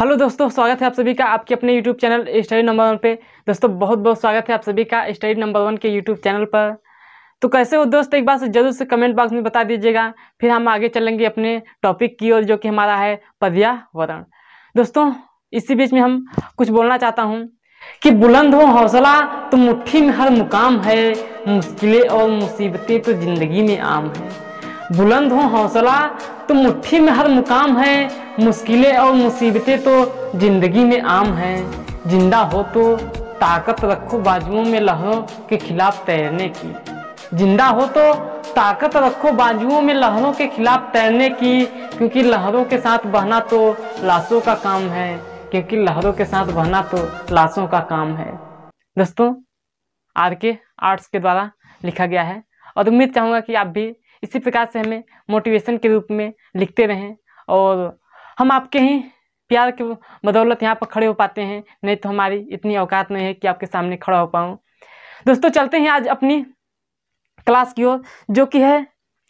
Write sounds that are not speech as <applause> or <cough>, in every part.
Hello दोस्तों स्वागत है आप सभी का आपके अपने YouTube channel study number one पे दोस्तों बहुत बहुत स्वागत है आप सभी का स्टडी नंबर वन के यूट्यूब चैनल पर तो कैसे हो दोस्त एक बार से जरूर से कमेंट बॉक्स में बता दीजिएगा फिर हम आगे चलेंगे अपने टॉपिक की ओर जो कि हमारा है पर्यावरण दोस्तों इसी बीच में हम कुछ बोलना चाहता हूँ कि बुलंद हो हौसला तो मुठ्ठी में हर मुकाम है मुश्किलें और मुसीबतें तो ज़िंदगी में आम है बुलंद हो हौसला तो मुट्ठी में हर मुकाम है मुश्किलें और मुसीबतें तो ज़िंदगी में आम हैं जिंदा हो तो ताकत रखो बाजुओं में लहरों के खिलाफ तैरने की जिंदा हो तो ताकत रखो बाजुओं में लहरों के खिलाफ तैरने की क्योंकि लहरों के साथ बहना तो लाशों का काम है क्योंकि लहरों के साथ बहना तो लाशों का काम है दोस्तों आर के आर्ट्स के द्वारा लिखा गया है और उम्मीद चाहूँगा कि आप भी इसी प्रकार से हमें मोटिवेशन के रूप में लिखते रहें और हम आपके ही प्यार के बदौलत यहाँ पर खड़े हो पाते हैं नहीं तो हमारी इतनी औकात नहीं है कि आपके सामने खड़ा हो पाऊँ दोस्तों चलते हैं आज अपनी क्लास की ओर जो कि है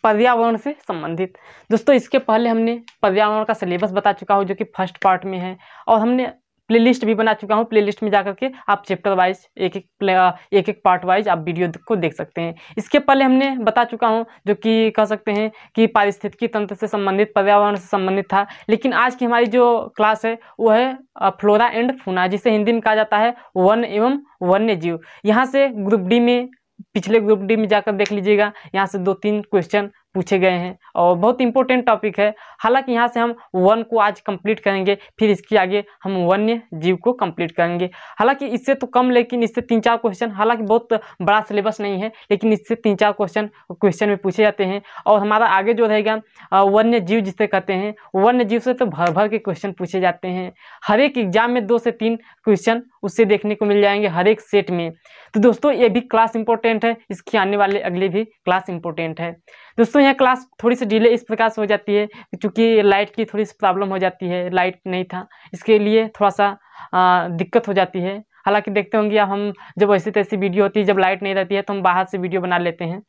पर्यावरण से संबंधित दोस्तों इसके पहले हमने पर्यावरण का सिलेबस बता चुका हूँ जो कि फर्स्ट पार्ट में है और हमने प्लेलिस्ट भी बना चुका हूँ प्लेलिस्ट में जाकर के आप चैप्टर वाइज एक एक प्ले एक एक पार्ट वाइज आप वीडियो को देख सकते हैं इसके पहले हमने बता चुका हूँ जो कि कह सकते हैं कि पारिस्थितिकी तंत्र से संबंधित पर्यावरण से संबंधित था लेकिन आज की हमारी जो क्लास है वो है फ्लोरा एंड फूना जिसे हिंदी में कहा जाता है वन एवं वन्य जीव यहाँ से ग्रुप डी में पिछले ग्रुप डी में जाकर देख लीजिएगा यहाँ से दो तीन क्वेश्चन पूछे गए हैं और बहुत इंपॉर्टेंट टॉपिक है हालांकि यहाँ से हम वन को आज कंप्लीट करेंगे फिर इसके आगे हम वन्य जीव को कंप्लीट करेंगे हालांकि इससे तो कम लेकिन इससे तीन चार क्वेश्चन हालांकि बहुत बड़ा सिलेबस नहीं है लेकिन इससे तीन चार क्वेश्चन क्वेश्चन में पूछे जाते हैं और हमारा आगे जो रहेगा वन्य जीव जिसे कहते हैं वन्य जीव से तो भर भर के क्वेश्चन पूछे जाते हैं हर एक एग्जाम में दो से तीन क्वेश्चन उससे देखने को मिल जाएंगे हर एक सेट में तो दोस्तों ये भी क्लास इंपॉर्टेंट है इसकी आने वाले अगले भी क्लास इंपॉर्टेंट है दोस्तों यहाँ क्लास थोड़ी सी डिले इस प्रकार से हो जाती है क्योंकि लाइट की थोड़ी सी प्रॉब्लम हो जाती है लाइट नहीं था इसके लिए थोड़ा सा आ, दिक्कत हो जाती है हालांकि देखते होंगे हम जब ऐसी तैसी वीडियो होती है जब लाइट नहीं रहती है तो हम बाहर से वीडियो बना लेते हैं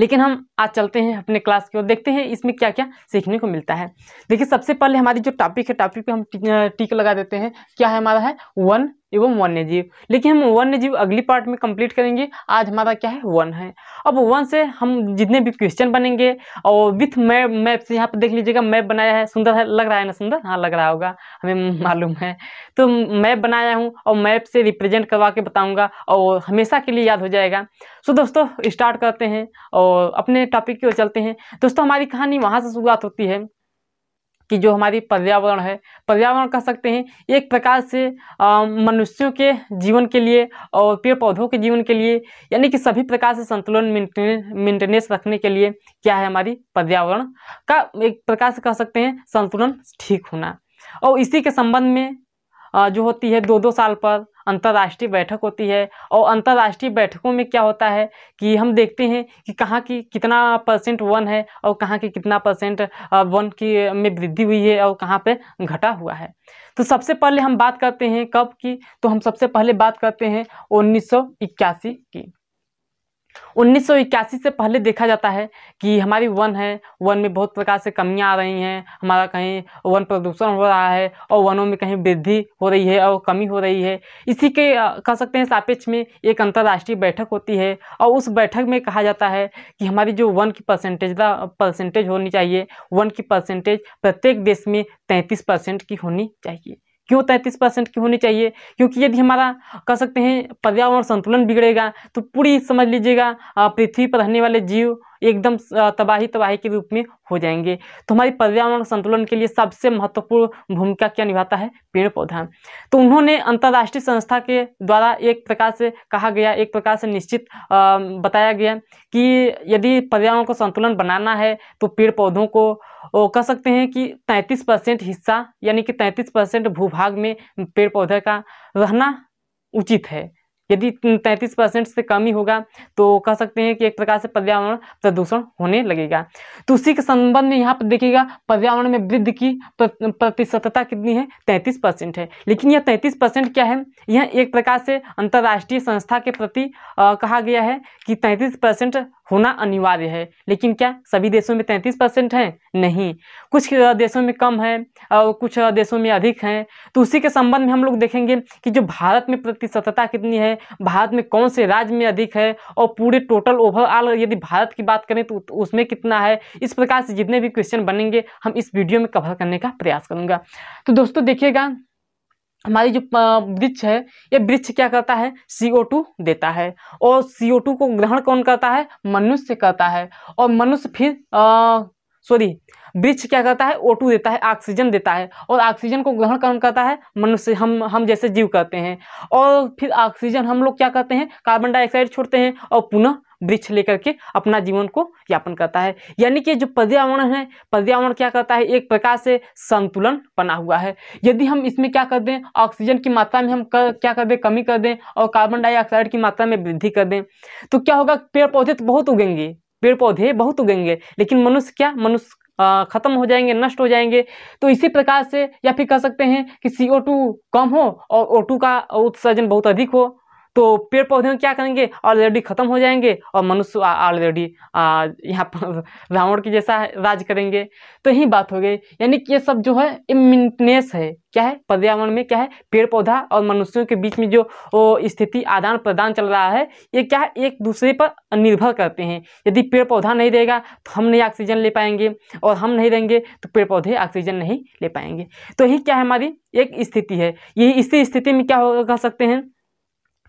लेकिन हम आज चलते हैं अपने क्लास की ओर देखते हैं इसमें क्या क्या सीखने को मिलता है देखिए सबसे पहले हमारी जो टॉपिक है टॉपिक पे हम टीक लगा देते हैं क्या है हमारा है वन एवं वन्य जीव लेकिन हम वन्य जीव अगली पार्ट में कंप्लीट करेंगे आज हमारा क्या है वन है अब वन से हम जितने भी क्वेश्चन बनेंगे और विथ मैप मैप से यहाँ पर देख लीजिएगा मैप बनाया है सुंदर है लग रहा है ना सुंदर हाँ लग रहा होगा हमें मालूम है तो मैप बनाया हूँ और मैप से रिप्रेजेंट करवा के बताऊँगा और हमेशा के लिए याद हो जाएगा सो दोस्तों स्टार्ट करते हैं और अपने टॉपिक की ओर चलते हैं दोस्तों हमारी कहानी वहाँ से शुरुआत होती है कि जो हमारी पर्यावरण है पर्यावरण कह सकते हैं एक प्रकार से मनुष्यों के जीवन के लिए और पेड़ पौधों के जीवन के लिए यानी कि सभी प्रकार से संतुलन मेंटेनेंस रखने के लिए क्या है हमारी पर्यावरण का एक प्रकार से कह सकते हैं संतुलन ठीक होना और इसी के संबंध में जो होती है दो दो साल पर अंतर्राष्ट्रीय बैठक होती है और अंतर्राष्ट्रीय बैठकों में क्या होता है कि हम देखते हैं कि कहाँ की कितना परसेंट वन है और कहाँ की कितना परसेंट वन की में वृद्धि हुई है और कहाँ पे घटा हुआ है तो सबसे पहले हम बात करते हैं कब की तो हम सबसे पहले बात करते हैं उन्नीस की उन्नीस से पहले देखा जाता है कि हमारी वन है वन में बहुत प्रकार से कमियां आ रही हैं हमारा कहीं वन प्रदूषण हो रहा है और वनों में कहीं वृद्धि हो रही है और कमी हो रही है इसी के कह सकते हैं सापेक्ष में एक अंतर्राष्ट्रीय बैठक होती है और उस बैठक में कहा जाता है कि हमारी जो वन की परसेंटेज परसेंटेज होनी चाहिए वन की परसेंटेज प्रत्येक देश में तैंतीस की होनी चाहिए क्यों तैंतीस परसेंट की होनी चाहिए क्योंकि यदि हमारा कह सकते हैं पर्यावरण संतुलन बिगड़ेगा तो पूरी समझ लीजिएगा पृथ्वी पर रहने वाले जीव एकदम तबाही तबाही के रूप में हो जाएंगे तो हमारी पर्यावरण संतुलन के लिए सबसे महत्वपूर्ण भूमिका क्या निभाता है पेड़ पौधा तो उन्होंने अंतर्राष्ट्रीय संस्था के द्वारा एक प्रकार से कहा गया एक प्रकार से निश्चित बताया गया कि यदि पर्यावरण को संतुलन बनाना है तो पेड़ पौधों को कह सकते हैं कि 33 परसेंट हिस्सा यानी कि 33 परसेंट भूभाग में पेड़ पौधे का रहना उचित है यदि तैंतीस परसेंट से कम ही होगा तो कह सकते हैं कि एक प्रकार से पर्यावरण प्रदूषण होने लगेगा तो उसी के संबंध में यहाँ पर देखिएगा पर्यावरण में वृद्धि की प्रतिशतता कितनी है तैंतीस परसेंट है लेकिन यह तैंतीस परसेंट क्या है यह एक प्रकार से अंतर्राष्ट्रीय संस्था के प्रति आ, कहा गया है कि तैंतीस परसेंट होना अनिवार्य है लेकिन क्या सभी देशों में तैंतीस परसेंट है नहीं कुछ देशों में कम है और कुछ देशों में अधिक हैं तो उसी के संबंध में हम लोग देखेंगे कि जो भारत में प्रतिशतता कितनी है भारत में कौन से राज्य में अधिक है और पूरे टोटल ओवरऑल यदि भारत की बात करें तो उसमें कितना है इस प्रकार से जितने भी क्वेश्चन बनेंगे हम इस वीडियो में कवर करने का प्रयास करूँगा तो दोस्तों देखिएगा हमारी जो वृक्ष है ये वृक्ष क्या करता है सी ओ टू देता है और सी ओ टू को ग्रहण कौन करता है मनुष्य करता है और मनुष्य फिर सॉरी वृक्ष क्या करता है ओ टू देता है ऑक्सीजन देता है और ऑक्सीजन को ग्रहण कौन करता है मनुष्य हम हम जैसे जीव करते हैं और फिर ऑक्सीजन हम लोग क्या करते हैं कार्बन डाइऑक्साइड छोड़ते हैं और पुनः वृक्ष लेकर के अपना जीवन को यापन करता है यानी कि जो पर्यावरण है पर्यावरण क्या करता है एक प्रकार से संतुलन बना हुआ है यदि हम इसमें क्या कर दें ऑक्सीजन की मात्रा में हम कर, क्या कर दें कमी कर दें और कार्बन डाइऑक्साइड की मात्रा में वृद्धि कर दें तो क्या होगा पेड़ पौधे तो बहुत उगेंगे पेड़ पौधे बहुत उगेंगे लेकिन मनुष्य क्या मनुष्य ख़त्म हो जाएंगे नष्ट हो जाएंगे तो इसी प्रकार से या फिर कह सकते हैं कि सी कम हो और ओ का उत्सर्जन बहुत अधिक हो तो पेड़ पौधे क्या करेंगे ऑलरेडी ख़त्म हो जाएंगे और मनुष्य ऑलरेडी यहाँ पर <laughs> रावण के जैसा राज करेंगे तो यही बात हो गई यानी कि ये सब जो है ये है क्या है पर्यावरण में क्या है पेड़ पौधा और मनुष्यों के बीच में जो स्थिति आदान प्रदान चल रहा है ये क्या है एक दूसरे पर निर्भर करते हैं यदि पेड़ पौधा नहीं रहेगा तो हम नहीं ऑक्सीजन ले पाएंगे और हम नहीं रहेंगे तो पेड़ पौधे ऑक्सीजन नहीं ले पाएंगे तो यही क्या है हमारी एक स्थिति है यही इसी स्थिति में क्या हो कह सकते हैं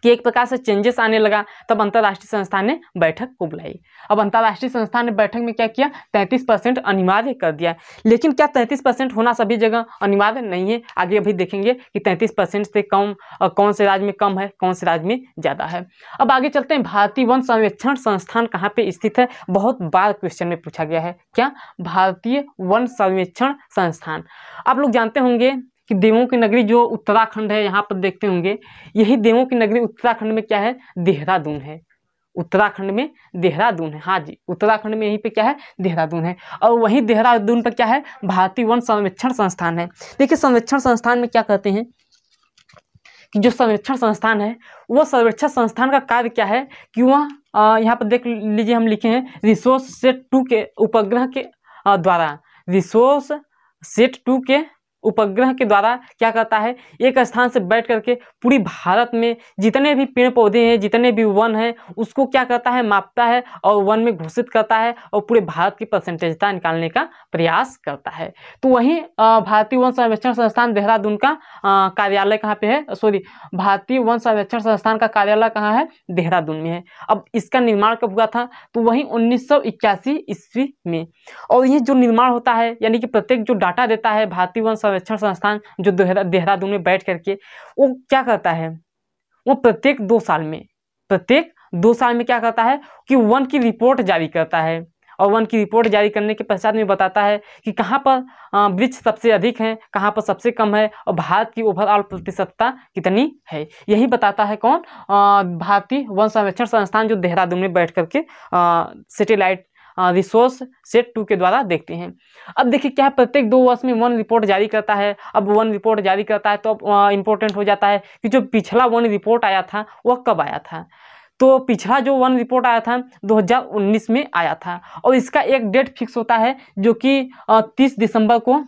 कि एक प्रकार से चेंजेस आने लगा तब अंतर्राष्ट्रीय संस्थान ने बैठक को बुलाई अब अंतर्राष्ट्रीय संस्थान ने बैठक में क्या किया 33 परसेंट अनिवार्य कर दिया लेकिन क्या 33 परसेंट होना सभी जगह अनिवार्य नहीं है आगे अभी देखेंगे कि 33 परसेंट से कम कौन से राज्य में कम है कौन से राज्य में ज़्यादा है अब आगे चलते हैं भारतीय वन संरक्षण संस्थान कहाँ पर स्थित है बहुत बार क्वेश्चन में पूछा गया है क्या भारतीय वन सर्वेक्षण संस्थान आप लोग जानते होंगे कि देवों की नगरी जो उत्तराखंड है यहाँ पर देखते होंगे यही देवों की नगरी उत्तराखंड में क्या है देहरादून है उत्तराखंड में देहरादून है हाँ जी उत्तराखंड में यहीं पे क्या है देहरादून है और वहीं देहरादून पर क्या है भारतीय वन संरक्षण संस्थान है देखिए संरक्षण संस्थान में क्या कहते हैं कि जो संरक्षण संस्थान है वह संरक्षण संस्थान का कार्य क्या है कि वह यहाँ पर देख लीजिए हम लिखे हैं रिसोर्स सेट टू के उपग्रह के द्वारा रिसोर्स सेट टू के उपग्रह के द्वारा क्या करता है एक स्थान से बैठ करके पूरी भारत में जितने भी पेड़ पौधे हैं जितने भी वन हैं उसको क्या करता है मापता है और वन में घोषित करता है और पूरे भारत की परसेंटेजता निकालने का प्रयास करता है तो वहीं भारतीय वन सर्वेक्षण संस्थान देहरादून का कार्यालय कहाँ पे है सॉरी भारतीय वन सर्वेक्षण संस्थान का कार्यालय कहाँ है देहरादून में है अब इसका निर्माण कब हुआ था तो वहीं उन्नीस ईस्वी में और ये जो निर्माण होता है यानी कि प्रत्येक जो डाटा देता है भारतीय वन संरक्षण अच्छा संस्थान जो देहरादून में बैठ करके वो क्या करता है वो प्रत्येक दो साल में प्रत्येक दो साल में क्या करता है कि वन की रिपोर्ट जारी करता है और वन की रिपोर्ट जारी करने के पश्चात में बताता है कि कहाँ पर वृक्ष सबसे अधिक है कहाँ पर सबसे कम है और भारत की ओवरऑल प्रतिशतता कितनी है यही बताता है कौन भारतीय वन संरक्षण संस्थान जो देहरादून में बैठ करके सेटेलाइट रिसोर्स सेट टू के द्वारा देखते हैं अब देखिए क्या प्रत्येक दो वर्ष में वन रिपोर्ट जारी करता है अब वन रिपोर्ट जारी करता है तो अब इम्पोर्टेंट हो जाता है कि जो पिछला वन रिपोर्ट आया था वह कब आया था तो पिछला जो वन रिपोर्ट आया था 2019 में आया था और इसका एक डेट फिक्स होता है जो कि 30 दिसंबर को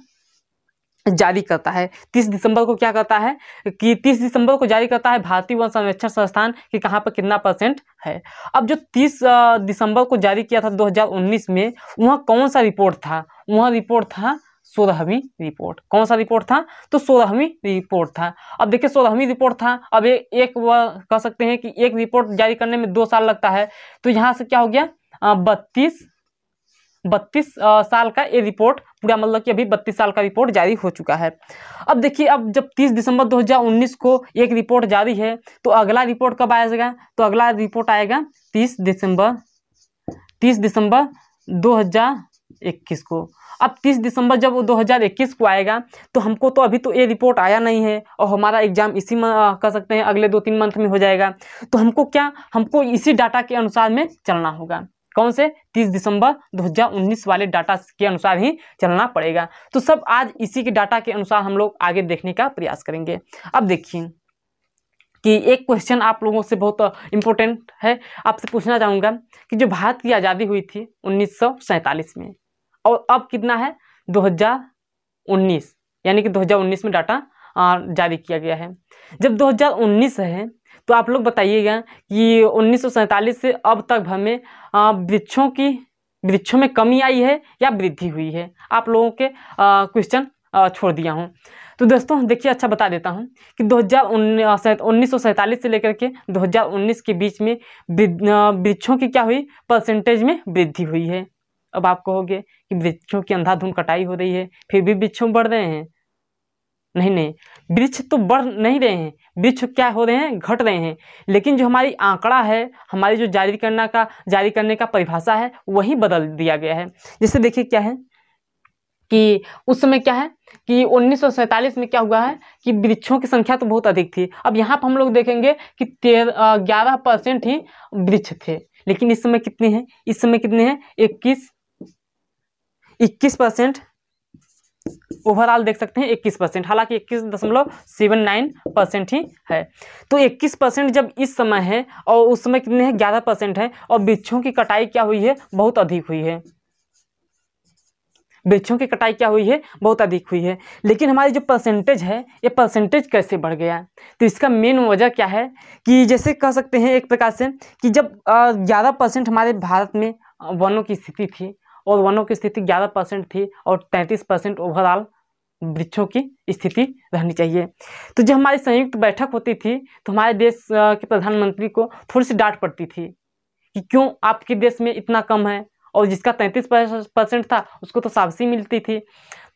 जारी करता है 30 दिसंबर को क्या करता है कि 30 दिसंबर को जारी करता है भारतीय वन संरक्षण संस्थान कि कहाँ पर कितना परसेंट है अब जो 30 दिसंबर को जारी किया था 2019 में वह कौन सा रिपोर्ट था वह रिपोर्ट था सोलहवीं रिपोर्ट कौन सा रिपोर्ट था तो सोलहवीं रिपोर्ट था अब देखिए सोलहवीं रिपोर्ट था अब ए, एक वह कह सकते हैं कि एक रिपोर्ट जारी करने में दो साल लगता है तो यहाँ से क्या हो गया बत्तीस बत्तीस साल का ये रिपोर्ट पूरा मतलब कि अभी बत्तीस साल का रिपोर्ट जारी हो चुका है अब देखिए अब जब 30 दिसंबर 2019 को एक रिपोर्ट जारी है तो अगला रिपोर्ट कब आएगा तो अगला रिपोर्ट आएगा 30 दिसंबर 30 दिसंबर 2021 को अब 30 दिसंबर जब 2021 को आएगा तो हमको तो अभी तो ये रिपोर्ट आया नहीं है और हमारा एग्ज़ाम इसी कह सकते हैं अगले दो तीन मंथ में हो जाएगा तो हमको क्या हमको इसी डाटा के अनुसार में चलना होगा कौन से 30 दिसंबर 2019 वाले डाटा के अनुसार ही चलना पड़ेगा तो सब आज इसी के डाटा के अनुसार हम लोग आगे देखने का प्रयास करेंगे अब देखिए कि एक क्वेश्चन आप लोगों से बहुत इम्पोर्टेंट है आपसे पूछना चाहूँगा कि जो भारत की आज़ादी हुई थी उन्नीस में और अब कितना है 2019 यानी कि 2019 में डाटा जारी किया गया है जब 2019 है तो आप लोग बताइएगा कि उन्नीस से अब तक हमें वृक्षों की वृक्षों में कमी आई है या वृद्धि हुई है आप लोगों के क्वेश्चन छोड़ दिया हूँ तो दोस्तों देखिए अच्छा बता देता हूँ कि दो हज़ार उन्नीस सौ सैंतालीस से लेकर के 2019 के बीच में वृक्षों की क्या हुई परसेंटेज में वृद्धि हुई है अब आप कहोगे कि वृक्षों की अंधाधुंध कटाई हो रही है फिर भी वृक्षों बढ़ रहे हैं नहीं नहीं वृक्ष तो बढ़ नहीं रहे हैं वृक्ष क्या हो रहे हैं घट रहे हैं लेकिन जो हमारी आंकड़ा है हमारी जो जारी करना का जारी करने का परिभाषा है वही बदल दिया गया है जैसे देखिए क्या है कि उस समय क्या है कि उन्नीस में क्या हुआ है कि वृक्षों की संख्या तो बहुत अधिक थी अब यहाँ पर हम लोग देखेंगे कि तेरह ग्यारह परसेंट ही वृक्ष थे लेकिन इस समय कितने हैं इस समय कितने हैं इक्कीस इक्कीस परसेंट ओवरऑल देख सकते हैं इक्कीस परसेंट हालांकि इक्कीस दशमलव सेवन नाइन परसेंट ही है तो इक्कीस परसेंट जब इस समय है और उस समय कितने हैं ग्यारह परसेंट है और वृक्षों की कटाई क्या हुई है बहुत अधिक हुई है वृक्षों की कटाई क्या हुई है बहुत अधिक हुई है लेकिन हमारी जो परसेंटेज है ये परसेंटेज कैसे बढ़ गया तो इसका मेन वजह क्या है कि जैसे कह सकते हैं एक प्रकार से कि जब ग्यारह परसेंट हमारे भारत में वनों की स्थिति थी और वनों की स्थिति ग्यारह परसेंट थी और तैंतीस परसेंट ओवरऑल वृक्षों की स्थिति रहनी चाहिए तो जब हमारी संयुक्त बैठक होती थी तो हमारे देश के प्रधानमंत्री को थोड़ी सी डांट पड़ती थी कि क्यों आपके देश में इतना कम है और जिसका तैंतीस परसेंट था उसको तो साबसी मिलती थी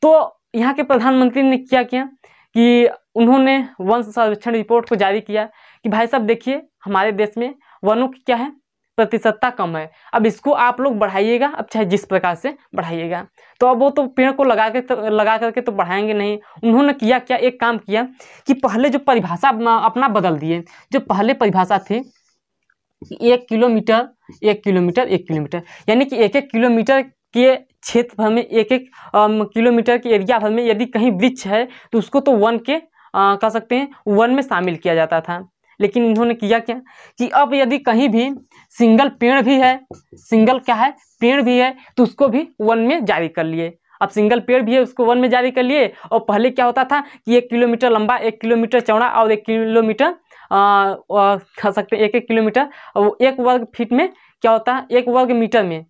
तो यहाँ के प्रधानमंत्री ने क्या किया कि उन्होंने वन सर्वेक्षण रिपोर्ट को जारी किया कि भाई साहब देखिए हमारे देश में वनों की क्या है प्रतिशतता कम है अब इसको आप लोग बढ़ाइएगा अब चाहे जिस प्रकार से बढ़ाइएगा तो अब वो तो पेड़ को लगा के तो, लगा करके तो बढ़ाएंगे नहीं उन्होंने किया क्या एक काम किया कि पहले जो परिभाषा अपना बदल दिए जो पहले परिभाषा थी एक किलोमीटर एक किलोमीटर एक किलोमीटर यानी कि एक एक किलोमीटर के क्षेत्र भर में एक एक किलोमीटर के एरिया भर में यदि कहीं वृक्ष है तो उसको तो वन के कह सकते हैं वन में शामिल किया जाता था लेकिन इन्होंने किया क्या कि अब यदि कहीं भी सिंगल पेड़ भी है सिंगल क्या है पेड़ भी है तो उसको भी वन में जारी कर लिए अब सिंगल पेड़ भी है उसको वन में जारी कर लिए और पहले क्या होता था कि एक किलोमीटर लंबा एक किलोमीटर चौड़ा और एक किलोमीटर खा सकते एक एक किलोमीटर एक वर्ग फीट में क्या होता है एक वर्ग मीटर में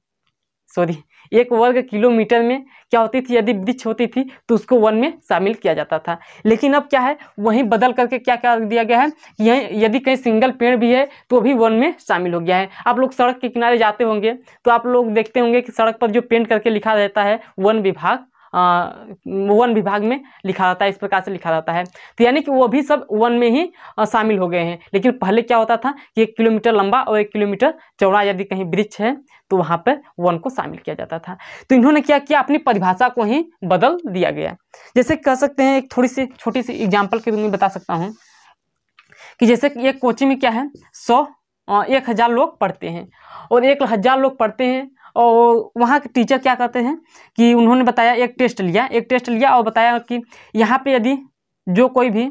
सॉरी एक वर्ग किलोमीटर में क्या होती थी यदि वृक्ष होती थी तो उसको वन में शामिल किया जाता था लेकिन अब क्या है वहीं बदल करके क्या कर दिया गया है यहीं यदि कहीं सिंगल पेड़ भी है तो भी वन में शामिल हो गया है आप लोग सड़क के किनारे जाते होंगे तो आप लोग देखते होंगे कि सड़क पर जो पेंट करके लिखा रहता है वन विभाग वन विभाग में लिखा जाता है इस प्रकार से लिखा जाता है तो यानी कि वो भी सब वन में ही शामिल हो गए हैं लेकिन पहले क्या होता था कि एक किलोमीटर लंबा और एक किलोमीटर चौड़ा यदि कहीं वृक्ष है तो वहाँ पर वन को शामिल किया जाता था तो इन्होंने क्या किया अपनी परिभाषा को ही बदल दिया गया जैसे कह सकते हैं एक थोड़ी सी छोटी सी एग्जाम्पल के रूप में बता सकता हूँ कि जैसे कि एक कोचिंग में क्या है सौ एक हज़ार लोग पढ़ते हैं और एक हज़ार लोग पढ़ते हैं और वहाँ के टीचर क्या करते हैं कि उन्होंने बताया एक टेस्ट लिया एक टेस्ट लिया और बताया कि यहाँ पे यदि जो कोई भी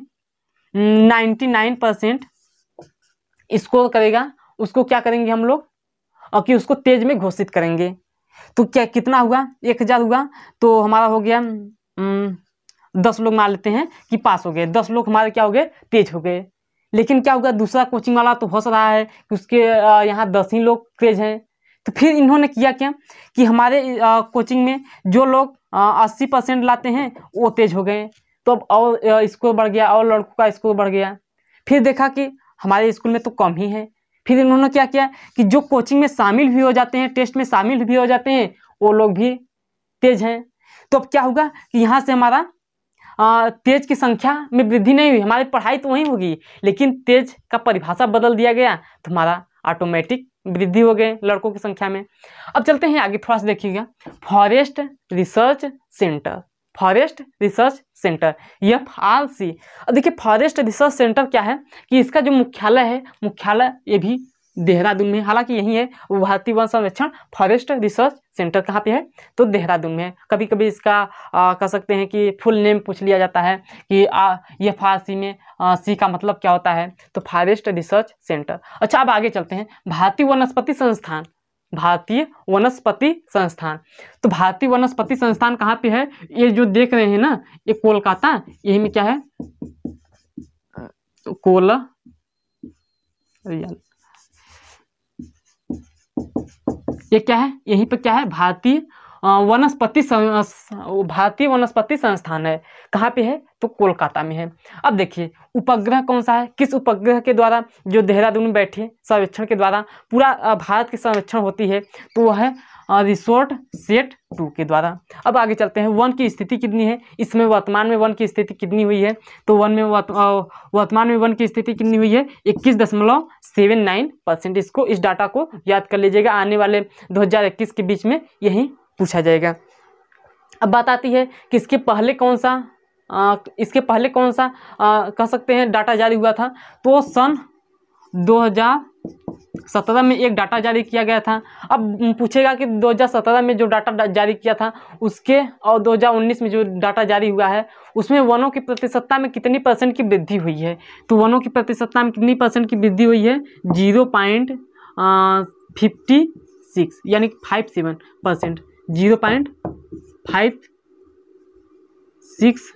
नाइन्टी नाइन परसेंट स्कोर करेगा उसको क्या करेंगे हम लोग और कि उसको तेज में घोषित करेंगे तो क्या कितना हुआ एक हज़ार हुआ तो हमारा हो गया हम्म, दस लोग मान लेते हैं कि पास हो गए दस लोग हमारे क्या हो गए तेज हो गए लेकिन क्या होगा दूसरा कोचिंग वाला तो हंस रहा है कि उसके यहाँ दस ही लोग तेज हैं तो फिर इन्होंने किया क्या कि हमारे आ, कोचिंग में जो लोग अस्सी परसेंट लाते हैं वो तेज हो गए तो अब और स्कोर बढ़ गया और लड़कों का स्कोर बढ़ गया फिर देखा कि हमारे स्कूल में तो कम ही है फिर इन्होंने क्या किया कि जो कोचिंग में शामिल भी हो जाते हैं टेस्ट में शामिल भी हो जाते हैं वो लोग भी तेज हैं तो अब क्या होगा कि यहाँ से हमारा आ, तेज की संख्या में वृद्धि नहीं हुई हमारी पढ़ाई तो वहीं होगी लेकिन तेज का परिभाषा बदल दिया गया तो हमारा ऑटोमेटिक वृद्धि हो गए लड़कों की संख्या में अब चलते हैं आगे थोड़ा सा देखिएगा forest research centre forest research centre F R C अब देखिए फॉरेस्ट रिसर्च सेंटर क्या है कि इसका जो मुख्यालय है मुख्यालय ये भी देहरादून में हालांकि यही है वो भारतीय वन संरक्षण फॉरेस्ट रिसर्च सेंटर कहाँ पे है तो देहरादून में है कभी कभी इसका कह सकते हैं कि फुल नेम पूछ लिया जाता है कि यह फारसी में आ, सी का मतलब क्या होता है तो फॉरेस्ट रिसर्च सेंटर अच्छा अब आगे चलते हैं भारतीय वनस्पति संस्थान भारतीय वनस्पति संस्थान तो भारतीय वनस्पति संस्थान कहाँ पे है ये जो देख रहे हैं ना ये कोलकाता यही में क्या है हाँ। कोल रियल ये क्या है यहीं पे क्या है भारतीय वनस्पति भारतीय वनस्पति संस्थान है कहाँ पे है तो कोलकाता में है अब देखिए उपग्रह कौन सा है किस उपग्रह के द्वारा जो देहरादून में बैठे सर्वेक्षण के द्वारा पूरा भारत की सर्वेक्षण होती है तो वह है रिसोर्ट सेट टू के द्वारा अब आगे चलते हैं वन की स्थिति कितनी है इसमें वर्तमान में वन की स्थिति कितनी हुई है तो वन में वर्तमान में वन की स्थिति कितनी हुई है इक्कीस दशमलव सेवन नाइन परसेंट इसको इस डाटा को याद कर लीजिएगा आने वाले 2021 के बीच में यही पूछा जाएगा अब बात आती है कि इसके पहले कौन सा आ, इसके पहले कौन सा आ, कह सकते हैं डाटा जारी हुआ था तो सन हजार सत्रह में एक डाटा जारी किया गया था अब पूछेगा कि 2017 में जो डाटा जारी किया था उसके और 2019 में जो डाटा जारी हुआ है उसमें वनों की प्रतिशतता में कितनी परसेंट की वृद्धि हुई है तो वनों की प्रतिशतता में कितनी परसेंट की वृद्धि हुई है जीरो पॉइंट फिफ्टी सिक्स यानी five seven percent zero point five six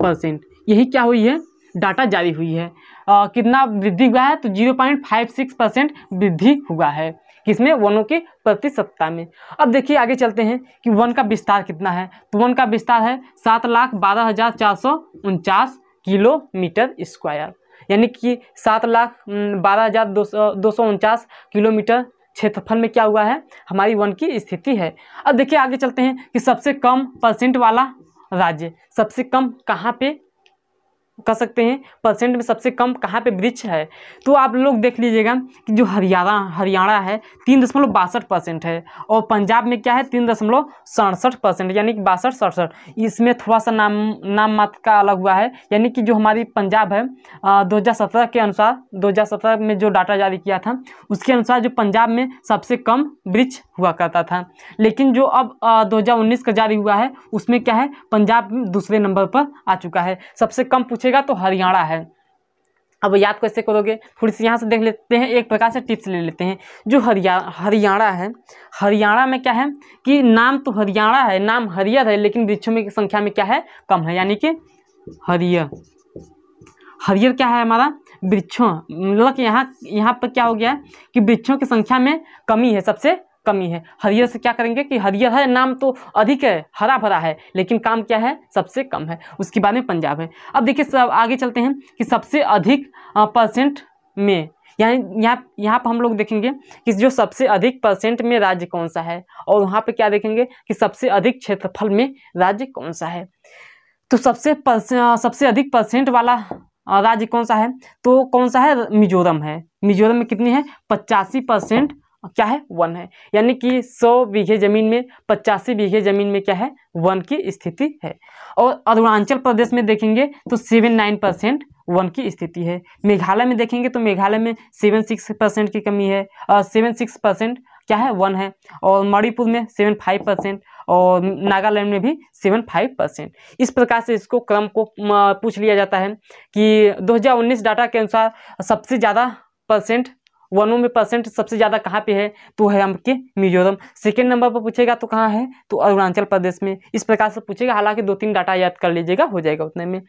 percent यही क्या हुई है डाटा जारी हुई है आ, कितना वृद्धि हुआ है तो zero point five six percent वृद्धि हुआ है किसमें वनों के प्रति सप्ताह में अब देखिए आगे चलते हैं कि वन का विस्तार कितना है तो वन का विस्तार है सात लाख बारह हज़ार चार सौ उनचास किलोमीटर स्क्वायर यानी कि सात लाख बारह हज़ार दो सौ दो सौ उनचास किलोमीटर क्षेत्रफल में क्या हुआ है हमारी वन की स्थिति है अब देखिए आगे चलते हैं कि सबसे कम परसेंट वाला राज्य सबसे कम कहाँ पे कह सकते हैं परसेंट में सबसे कम कहाँ पे वृक्ष है तो आप लोग देख लीजिएगा कि जो हरियाणा हरियाणा है तीन दशमलव बासठ परसेंट है और पंजाब में क्या है तीन दशमलव सड़सठ परसेंट यानी कि बासठ सड़सठ इसमें थोड़ा सा नाम नाम मात्र का अलग हुआ है यानी कि जो हमारी पंजाब है दो के अनुसार दो में जो डाटा जारी किया था उसके अनुसार जो पंजाब में सबसे कम वृक्ष हुआ करता था लेकिन जो अब दो का जारी हुआ है उसमें क्या है पंजाब दूसरे नंबर पर आ चुका है सबसे कम पूछे पूछेगा तो हरियाणा है अब याद कैसे करोगे थोड़ी सी यहाँ से देख लेते हैं एक प्रकार से टिप्स ले लेते हैं जो हरिया हरियाणा है हरियाणा में क्या है कि नाम तो हरियाणा है नाम हरियर है लेकिन वृक्षों में संख्या में क्या है कम है यानी कि हरियर हरियर क्या है हमारा वृक्षों मतलब यहाँ यहाँ पर क्या हो गया है कि वृक्षों की संख्या में कमी है सबसे कमी है हरियर से क्या करेंगे कि हरियर है नाम तो अधिक है हरा भरा है लेकिन काम क्या है सबसे कम है उसके बाद में पंजाब है अब देखिए सब आगे चलते हैं कि सबसे अधिक परसेंट में यानी यहाँ यहाँ पर हम लोग देखेंगे कि जो सबसे अधिक परसेंट में राज्य कौन सा है और वहाँ पर क्या देखेंगे कि सबसे अधिक क्षेत्रफल में राज्य कौन सा है तो सबसे सबसे अधिक परसेंट वाला राज्य कौन सा है तो कौन सा है मिजोरम है मिजोरम में कितनी है पचासी परसेंट क्या है वन है यानी कि सौ बीघे जमीन में पचासी बीघे जमीन में क्या है वन की स्थिति है और अरुणाचल प्रदेश में देखेंगे तो सेवन नाइन परसेंट वन की स्थिति है मेघालय में देखेंगे तो मेघालय में सेवन सिक्स परसेंट की कमी है और सेवन सिक्स परसेंट क्या है वन है और मणिपुर में सेवन फाइव परसेंट और नागालैंड में भी सेवन फाइव परसेंट इस प्रकार से इसको क्रम को पूछ लिया जाता है कि दो डाटा के अनुसार सबसे ज़्यादा परसेंट वनों में परसेंट सबसे ज़्यादा कहाँ पे है तो है आपके मिजोरम सेकेंड नंबर पर पूछेगा तो कहाँ है तो अरुणाचल प्रदेश में इस प्रकार से पूछेगा हालांकि दो तीन डाटा याद कर लीजिएगा हो जाएगा उतने में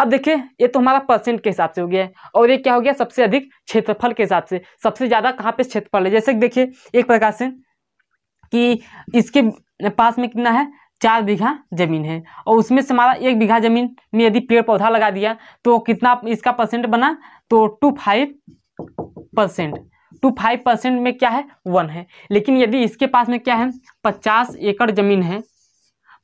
अब देखिए ये तो हमारा परसेंट के हिसाब से हो गया है और ये क्या हो गया सबसे अधिक क्षेत्रफल के हिसाब से सबसे ज़्यादा कहाँ पे क्षेत्रफल है जैसे देखिए एक प्रकार से कि इसके पास में कितना है चार बीघा जमीन है और उसमें से हमारा एक बीघा जमीन में यदि पेड़ पौधा लगा दिया तो कितना इसका परसेंट बना तो two five percent two five percent में क्या है वन है लेकिन यदि इसके पास में क्या है पचास एकड़ ज़मीन है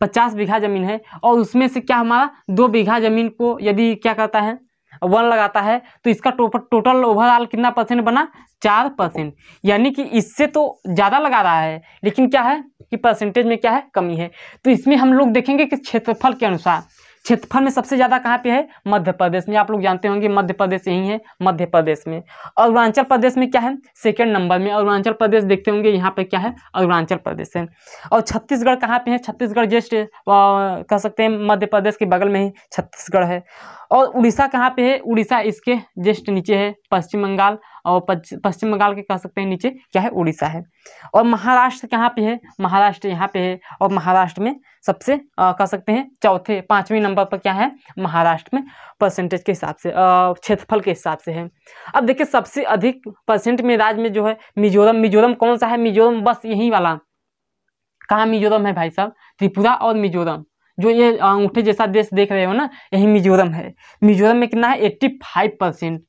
पचास बीघा ज़मीन है और उसमें से क्या हमारा दो बीघा ज़मीन को यदि क्या करता है वन लगाता है तो इसका टोटल ओवरऑल कितना परसेंट बना चार परसेंट यानी कि इससे तो ज़्यादा लगा रहा है लेकिन क्या है कि परसेंटेज में क्या है कमी है तो इसमें हम लोग देखेंगे कि क्षेत्रफल के अनुसार क्षेत्रफल में सबसे ज़्यादा कहाँ पे है मध्य प्रदेश में आप लोग जानते होंगे मध्य प्रदेश यही है मध्य प्रदेश में अरुणाचल प्रदेश में क्या है सेकेंड नंबर में अरुणाचल प्रदेश देखते होंगे यहाँ पे क्या है अरुणाचल प्रदेश है और छत्तीसगढ़ कहाँ पे है छत्तीसगढ़ जस्ट कह सकते हैं मध्य प्रदेश के बगल में ही छत्तीसगढ़ है और उड़ीसा कहाँ पे है उड़ीसा इसके जस्ट नीचे है पश्चिम बंगाल और पश्चिम बंगाल के कह सकते हैं नीचे क्या है उड़ीसा है और महाराष्ट्र कहाँ पे है महाराष्ट्र यहाँ पे है और महाराष्ट्र में सबसे कह सकते हैं चौथे पाँचवें नंबर पर क्या है महाराष्ट्र में परसेंटेज के हिसाब से क्षेत्रफल के हिसाब से है अब देखिए सबसे अधिक परसेंट में राज्य में जो है मिजोरम मिजोरम कौन सा है मिजोरम बस यही वाला कहाँ मिजोरम है भाई साहब त्रिपुरा और मिजोरम जो ये अंगूठे जैसा देश देख रहे हो ना यही मिजोरम है मिजोरम में कितना है eighty five percent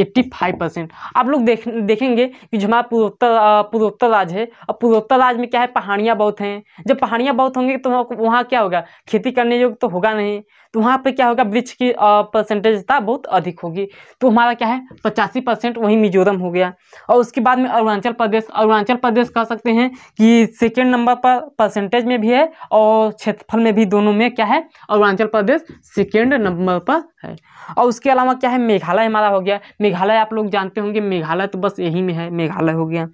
eighty five percent आप लोग देख देखेंगे कि जो हमारा पूर्वोत्तर पूर्वोत्तर राज्य है और पूर्वोत्तर राज्य में क्या है पहाड़ियाँ बहुत हैं जब पहाड़ियाँ बहुत होंगी तो वहाँ क्या होगा खेती करने योग्य तो होगा नहीं तो वहाँ पर क्या होगा वृक्ष की परसेंटेजता बहुत अधिक होगी तो हमारा क्या है पचासी परसेंट वहीं मिजोरम हो गया और उसके बाद में अरुणाचल प्रदेश अरुणाचल प्रदेश कह सकते हैं कि सेकेंड नंबर पर परसेंटेज में भी है और क्षेत्रफल में भी दोनों में क्या है अरुणाचल प्रदेश सेकेंड नंबर पर है और उसके अलावा क्या है मेघालय हमारा हो गया मेघालय आप लोग जानते होंगे मेघालय तो बस यही में है मेघालय हो गया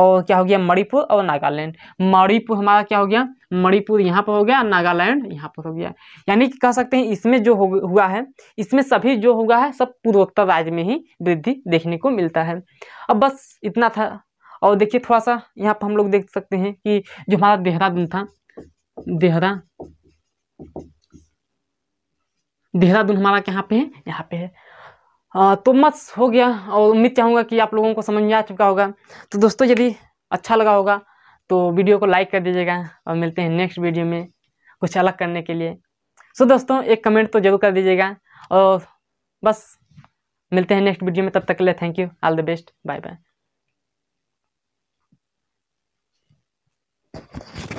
और क्या हो गया मणिपुर और नागालैंड मणिपुर हमारा क्या हो गया मणिपुर यहाँ पर हो गया नागालैंड यहाँ पर हो गया यानी कि कह सकते हैं इसमें जो हुआ है इसमें सभी जो हुआ है सब पूर्वोत्तर राज्य में ही वृद्धि देखने को मिलता है अब बस इतना था और देखिए थोड़ा सा यहाँ पर हम लोग देख सकते हैं कि जो हमारा देहरादून था देहरा देहरादून हमारा कहाँ पे है यहाँ पे है तो मत हो गया और उम्मीद चाहूँगा कि आप लोगों को समझ में आ चुका होगा तो दोस्तों यदि अच्छा लगा होगा तो वीडियो को लाइक कर दीजिएगा और मिलते हैं नेक्स्ट वीडियो में कुछ अलग करने के लिए सो दोस्तों एक कमेंट तो जरूर कर दीजिएगा और बस मिलते हैं नेक्स्ट वीडियो में तब तक के लिए thank you all the best bye bye